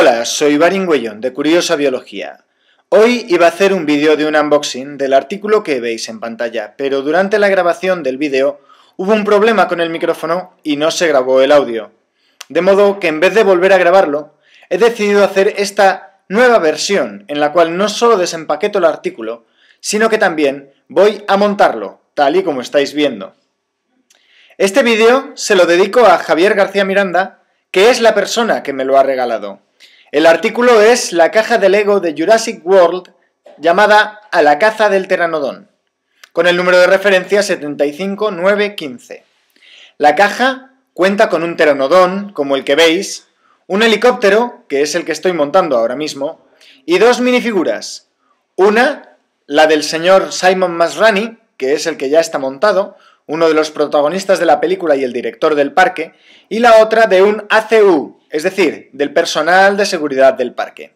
Hola, soy Barin Güellón de Curiosa Biología. Hoy iba a hacer un vídeo de un unboxing del artículo que veis en pantalla, pero durante la grabación del vídeo hubo un problema con el micrófono y no se grabó el audio. De modo que en vez de volver a grabarlo, he decidido hacer esta nueva versión en la cual no solo desempaqueto el artículo, sino que también voy a montarlo, tal y como estáis viendo. Este vídeo se lo dedico a Javier García Miranda, que es la persona que me lo ha regalado. El artículo es la caja de Lego de Jurassic World llamada A la caza del pteranodón, con el número de referencia 75915. La caja cuenta con un pteranodón, como el que veis, un helicóptero, que es el que estoy montando ahora mismo, y dos minifiguras. Una, la del señor Simon Masrani, que es el que ya está montado, uno de los protagonistas de la película y el director del parque, y la otra de un ACU, es decir, del personal de seguridad del parque.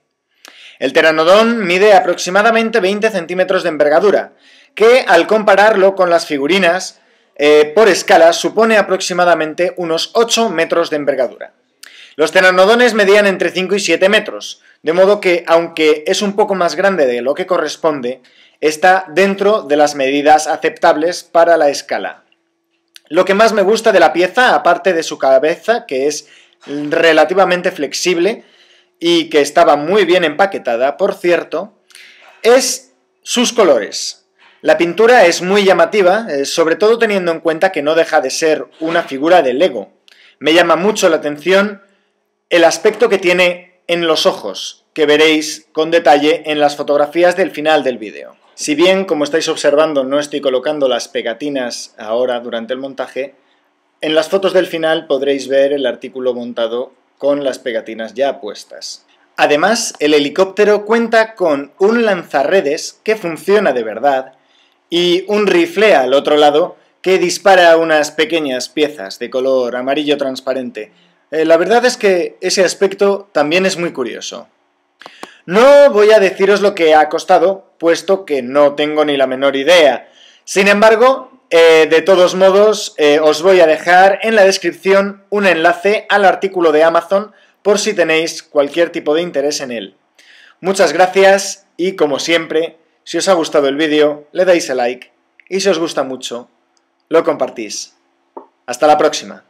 El teranodón mide aproximadamente 20 centímetros de envergadura, que al compararlo con las figurinas, eh, por escala, supone aproximadamente unos 8 metros de envergadura. Los teranodones medían entre 5 y 7 metros, de modo que, aunque es un poco más grande de lo que corresponde, está dentro de las medidas aceptables para la escala. Lo que más me gusta de la pieza, aparte de su cabeza, que es relativamente flexible y que estaba muy bien empaquetada, por cierto, es sus colores. La pintura es muy llamativa, eh, sobre todo teniendo en cuenta que no deja de ser una figura de Lego. Me llama mucho la atención el aspecto que tiene en los ojos, que veréis con detalle en las fotografías del final del vídeo. Si bien, como estáis observando, no estoy colocando las pegatinas ahora durante el montaje, en las fotos del final podréis ver el artículo montado con las pegatinas ya puestas. Además, el helicóptero cuenta con un lanzarredes que funciona de verdad y un rifle al otro lado que dispara unas pequeñas piezas de color amarillo transparente. Eh, la verdad es que ese aspecto también es muy curioso. No voy a deciros lo que ha costado, puesto que no tengo ni la menor idea. Sin embargo, eh, de todos modos, eh, os voy a dejar en la descripción un enlace al artículo de Amazon por si tenéis cualquier tipo de interés en él. Muchas gracias y como siempre, si os ha gustado el vídeo, le dais a like y si os gusta mucho, lo compartís. Hasta la próxima.